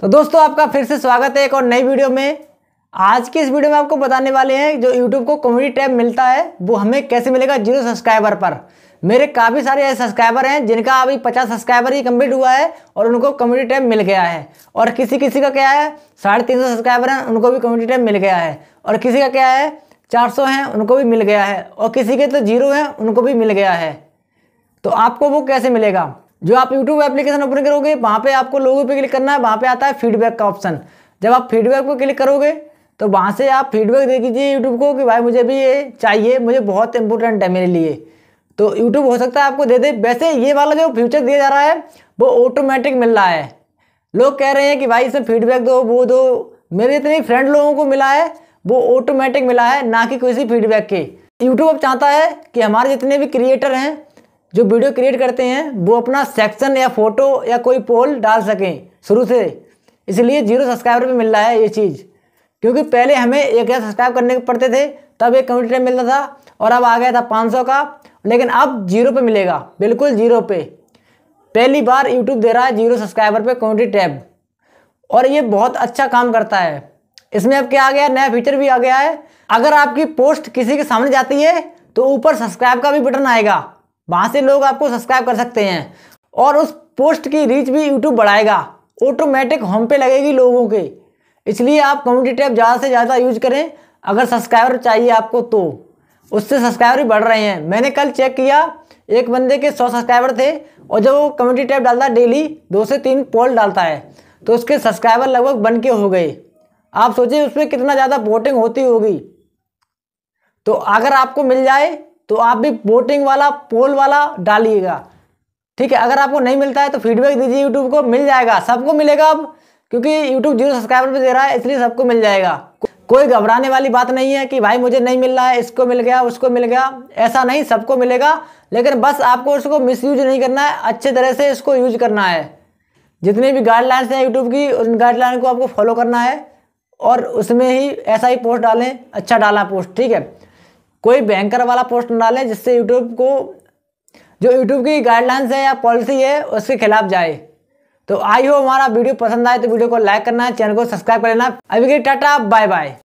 तो दोस्तों आपका फिर से स्वागत है एक और नई वीडियो में आज की इस वीडियो में आपको बताने वाले हैं जो यूट्यूब को कम्युनिटी टैब मिलता है वो हमें कैसे मिलेगा जीरो सब्सक्राइबर पर मेरे काफ़ी सारे ऐसे सब्सक्राइबर हैं जिनका अभी पचास सब्सक्राइबर ही कम्प्लीट हुआ है और उनको कम्युनिटी टैब मिल गया है और किसी किसी का क्या है साढ़े तीन सौ सब्सक्राइबर हैं उनको भी कम्युनिटी टैब मिल गया है और किसी का क्या है चार सौ हैं उनको भी मिल गया है और किसी के तो जीरो हैं उनको भी मिल गया है तो आपको वो कैसे मिलेगा जो आप YouTube एप्लीकेशन ओपन करोगे वहाँ पे आपको लोगों पे क्लिक करना है वहाँ पे आता है फीडबैक का ऑप्शन जब आप फीडबैक पर क्लिक करोगे तो वहाँ से आप फीडबैक दे दीजिए यूट्यूब को कि भाई मुझे भी ये चाहिए मुझे बहुत इंपॉर्टेंट है मेरे लिए तो यूट्यूब हो सकता है आपको दे दे वैसे ये वाला जो फ्यूचर दिया जा रहा है वो ऑटोमेटिक मिल रहा है लोग कह रहे हैं कि भाई इसमें फीडबैक दो वो दो मेरे इतने फ्रेंड लोगों को मिला है वो ऑटोमेटिक मिला है ना कि किसी फीडबैक के यूट्यूब अब चाहता है कि हमारे जितने भी क्रिएटर हैं जो वीडियो क्रिएट करते हैं वो अपना सेक्शन या फोटो या कोई पोल डाल सकें शुरू से इसलिए जीरो सब्सक्राइबर पर मिल रहा है ये चीज़ क्योंकि पहले हमें एक हज़ार सब्सक्राइब करने पड़ते थे तब एक कम्यूटी टाइम मिलता था और अब आ गया था पाँच सौ का लेकिन अब जीरो पे मिलेगा बिल्कुल जीरो पे पहली बार यूट्यूब दे रहा है जीरो सब्सक्राइबर पे कम्यूटी टैब और ये बहुत अच्छा काम करता है इसमें अब क्या आ गया नया फीचर भी आ गया है अगर आपकी पोस्ट किसी के सामने जाती है तो ऊपर सब्सक्राइब का भी बटन आएगा वहाँ से लोग आपको सब्सक्राइब कर सकते हैं और उस पोस्ट की रीच भी यूट्यूब बढ़ाएगा ऑटोमेटिक होम पे लगेगी लोगों के इसलिए आप कम्युनिटी टैब ज़्यादा से ज़्यादा यूज करें अगर सब्सक्राइबर चाहिए आपको तो उससे सब्सक्राइबर भी बढ़ रहे हैं मैंने कल चेक किया एक बंदे के सौ सब्सक्राइबर थे और जब वो कम्युनिटी टैब डालता है डेली दो से तीन पोल डालता है तो उसके सब्सक्राइबर लगभग बन के हो गए आप सोचिए उसमें कितना ज़्यादा वोटिंग होती होगी तो अगर आपको मिल जाए तो आप भी वोटिंग वाला पोल वाला डालिएगा ठीक है अगर आपको नहीं मिलता है तो फीडबैक दीजिए यूट्यूब को मिल जाएगा सबको मिलेगा अब क्योंकि यूट्यूब जीरो सब्सक्राइबर भी दे रहा है इसलिए सबको मिल जाएगा कोई घबराने वाली बात नहीं है कि भाई मुझे नहीं मिल रहा है इसको मिल गया उसको मिल गया ऐसा नहीं सबको मिलेगा लेकिन बस आपको उसको मिस यूज नहीं करना है अच्छे तरह से इसको यूज करना है जितने भी गाइडलाइंस हैं यूट्यूब की उन गाइडलाइन को आपको फॉलो करना है और उसमें ही ऐसा ही पोस्ट डालें अच्छा डाला पोस्ट ठीक है कोई बैंकर वाला पोस्ट ना डालें जिससे यूट्यूब को जो यूट्यूब की गाइडलाइंस है या पॉलिसी है उसके खिलाफ जाए तो आई हो हमारा वीडियो पसंद आए तो वीडियो को लाइक करना चैनल को सब्सक्राइब कर लेना अभी के टाटा बाय बाय